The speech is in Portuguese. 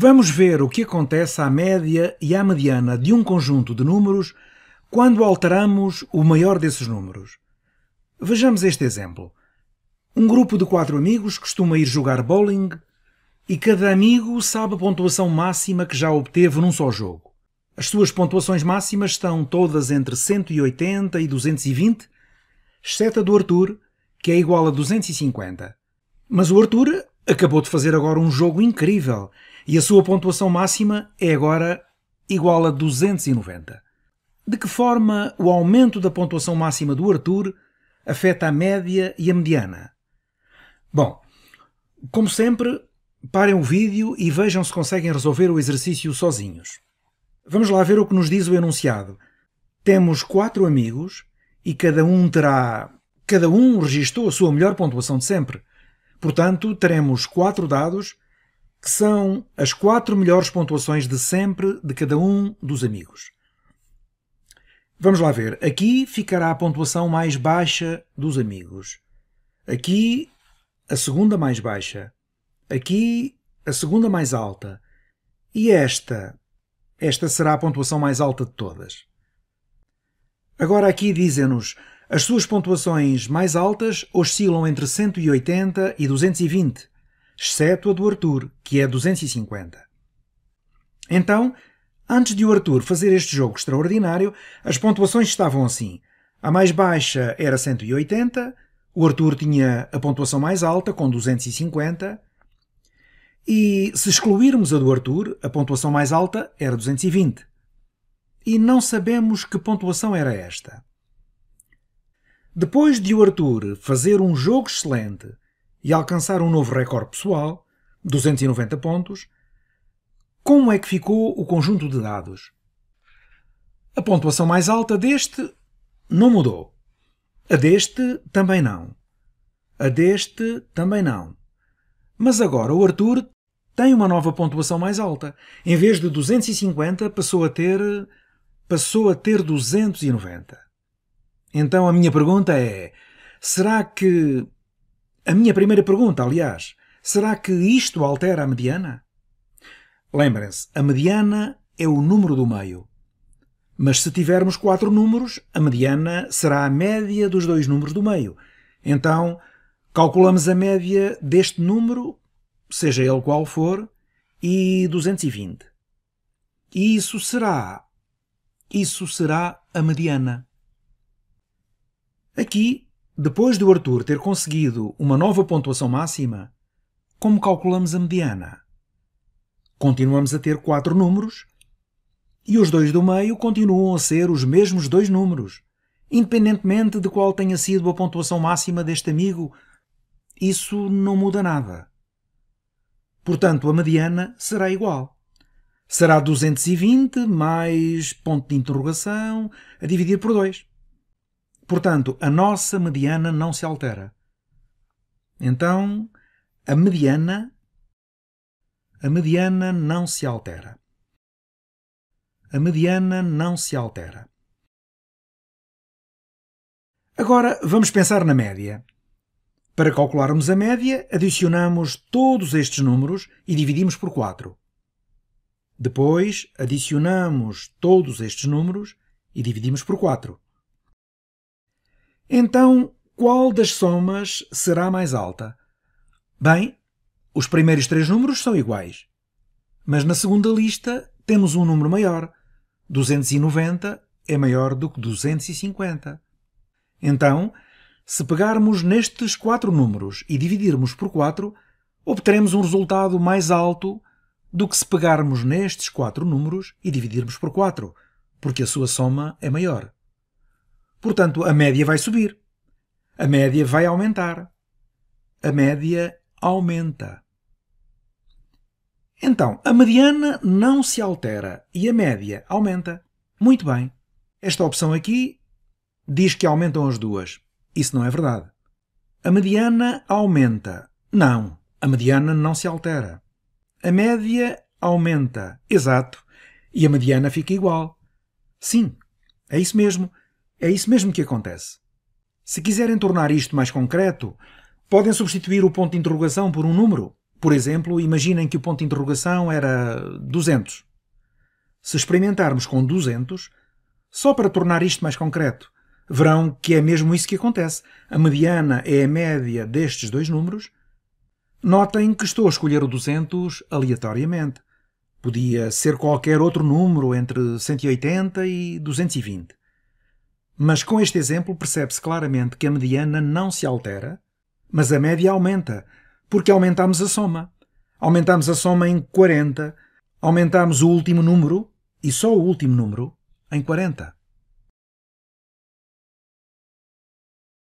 Vamos ver o que acontece à média e à mediana de um conjunto de números quando alteramos o maior desses números. Vejamos este exemplo. Um grupo de quatro amigos costuma ir jogar bowling e cada amigo sabe a pontuação máxima que já obteve num só jogo. As suas pontuações máximas estão todas entre 180 e 220, exceto a do Arthur, que é igual a 250. Mas o Arthur acabou de fazer agora um jogo incrível e a sua pontuação máxima é agora igual a 290. De que forma o aumento da pontuação máxima do Arthur afeta a média e a mediana? Bom, como sempre, parem o vídeo e vejam se conseguem resolver o exercício sozinhos. Vamos lá ver o que nos diz o enunciado. Temos quatro amigos e cada um terá. Cada um registou a sua melhor pontuação de sempre. Portanto, teremos quatro dados que são as quatro melhores pontuações de sempre de cada um dos amigos. Vamos lá ver. Aqui ficará a pontuação mais baixa dos amigos. Aqui a segunda mais baixa. Aqui a segunda mais alta. E esta, esta será a pontuação mais alta de todas. Agora aqui dizem-nos, as suas pontuações mais altas oscilam entre 180 e 220 exceto a do Arthur, que é 250. Então, antes de o Arthur fazer este jogo extraordinário, as pontuações estavam assim. A mais baixa era 180, o Arthur tinha a pontuação mais alta, com 250, e se excluirmos a do Arthur, a pontuação mais alta era 220. E não sabemos que pontuação era esta. Depois de o Arthur fazer um jogo excelente e alcançar um novo recorde pessoal, 290 pontos, como é que ficou o conjunto de dados? A pontuação mais alta deste não mudou. A deste também não. A deste também não. Mas agora o Arthur tem uma nova pontuação mais alta. Em vez de 250, passou a ter passou a ter 290. Então a minha pergunta é: será que a minha primeira pergunta, aliás, será que isto altera a mediana? Lembrem-se, a mediana é o número do meio. Mas se tivermos quatro números, a mediana será a média dos dois números do meio. Então, calculamos a média deste número, seja ele qual for, e 220. E isso será. Isso será a mediana. Aqui depois do Arthur ter conseguido uma nova pontuação máxima, como calculamos a mediana? Continuamos a ter quatro números e os dois do meio continuam a ser os mesmos dois números, independentemente de qual tenha sido a pontuação máxima deste amigo. Isso não muda nada. Portanto, a mediana será igual. Será 220 mais ponto de interrogação a dividir por 2. Portanto, a nossa mediana não se altera. Então, a mediana a mediana não se altera. A mediana não se altera. Agora vamos pensar na média. Para calcularmos a média, adicionamos todos estes números e dividimos por 4. Depois, adicionamos todos estes números e dividimos por 4. Então, qual das somas será mais alta? Bem, os primeiros três números são iguais. Mas na segunda lista temos um número maior. 290 é maior do que 250. Então, se pegarmos nestes quatro números e dividirmos por 4, obteremos um resultado mais alto do que se pegarmos nestes quatro números e dividirmos por 4, porque a sua soma é maior. Portanto, a média vai subir. A média vai aumentar. A média aumenta. Então, a mediana não se altera e a média aumenta. Muito bem. Esta opção aqui diz que aumentam as duas. Isso não é verdade. A mediana aumenta. Não, a mediana não se altera. A média aumenta. Exato. E a mediana fica igual. Sim, é isso mesmo. É isso mesmo que acontece. Se quiserem tornar isto mais concreto, podem substituir o ponto de interrogação por um número. Por exemplo, imaginem que o ponto de interrogação era 200. Se experimentarmos com 200, só para tornar isto mais concreto, verão que é mesmo isso que acontece. A mediana é a média destes dois números. Notem que estou a escolher o 200 aleatoriamente. Podia ser qualquer outro número entre 180 e 220. Mas com este exemplo percebe-se claramente que a mediana não se altera, mas a média aumenta, porque aumentamos a soma. Aumentamos a soma em 40, aumentamos o último número, e só o último número, em 40.